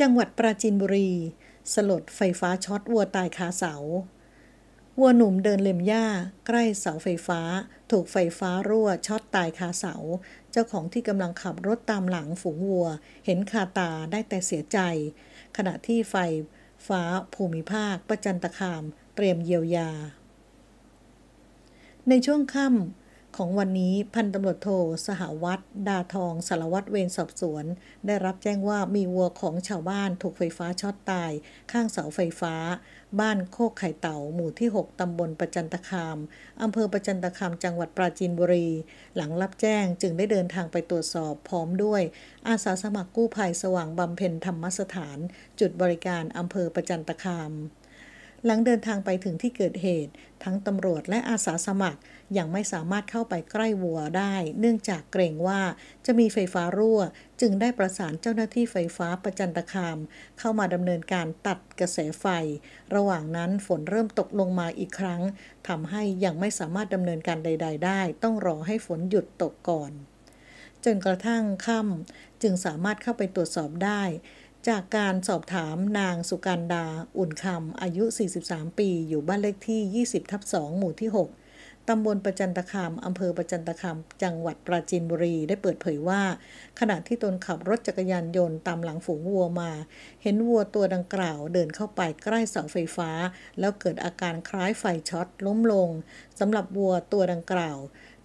จังหวัดปราจีนบุรี สลดไฟฟ้าช็อตวัวตายคาเสา วัวหนุ่มเดินเล็มหญ้า ใกล้เสาไฟฟ้า ถูกไฟฟ้ารั่วช็อตตายคาเสา เจ้าของที่กำลังขับรถตามหลังฝูงวัว เห็นคาตาได้แต่เสียใจ ขณะที่ไฟฟ้าภูมิภาค ประจันตคาม เตรียมเยียวยา ในช่วงค่ำของวันนี้พันตำรวจโทสหวัตรดาทอง สารวัตรเวรสอบสวน ได้รับแจ้งว่ามีวัวของชาวบ้านถูกไฟฟ้าช็อตตาย ข้างเสาไฟฟ้า บ้านโคกไข่เต่า หมู่ที่ 6ตำบลประจันตคามอำเภอประจันตคามจังหวัดปราจีนบุรี หลังรับแจ้งจึงได้เดินทางไปตรวจสอบ พร้อมด้วย อาสาสมัครกู้ภัยสว่างบำเพ็ญธรรมสถาน จุดบริการอำเภอประจันตคามหลังเดินทางไปถึงที่เกิดเหตุทั้งตำรวจและอาสาสมัครยังไม่สามารถเข้าไปใกล้วัวได้ เนื่องจากเกรงว่าจะมีไฟฟ้ารั่ว จึงได้ประสานเจ้าหน้าที่ไฟฟ้าประจันตคาม เข้ามาดำเนินการตัดกระแสไฟ ระหว่างนั้นฝนเริ่มตกลงมาอีกครั้งทำให้ยังไม่สามารถดำเนินการใด ๆ ได้ ต้องรอให้ฝนหยุดตกก่อน จนกระทั่งค่ำจึงสามารถเข้าไปตรวจสอบได้จากการสอบถามนางสุกันดา อุ่นคำ อายุ 43 ปี อยู่บ้านเลขที่ 20 ทับ2หมู่ที่ 6ตำบลประจันตคามอำเภอประจันตคามจังหวัดปราจีนบุรีได้เปิดเผยว่า ขณะที่ตนขับ รถจักรยานยนต์ตามหลังฝูงวัวมา เห็นวัวตัวดังกล่าวเดินเข้าไปใกล้เสาไฟฟ้า แล้วเกิดอาการคล้ายไฟช็อตล้มลง สำหรับวัวตัวดังกล่าว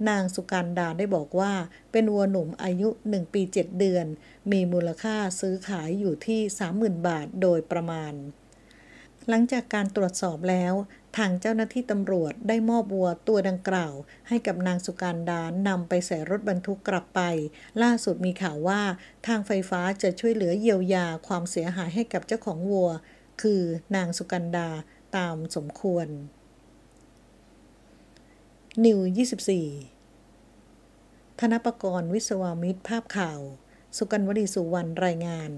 นางสุการดาได้บอกว่าเป็นวัวหนุ่มอายุ 1 ปี 7 เดือน มีมูลค่าซื้อขายอยู่ที่ 30,000 บาทโดยประมาณหลังจากการตรวจสอบแล้วทางเจ้าหน้าที่ตำรวจได้มอบวัวตัวดังกล่าว ให้กับนางสุการดานนำไปใส่รถบรรทุกกลับไป ล่าสุดมีข่าวว่าทางไฟฟ้าจะช่วยเหลือเยียวยาความเสียหายให้กับเจ้าของวัว คือนางสุกันดาตามสมควร นิว24ธนปกรณ์วิศวามิตร ภาพข่าว สุกันวดีสุวรรณ รายงาน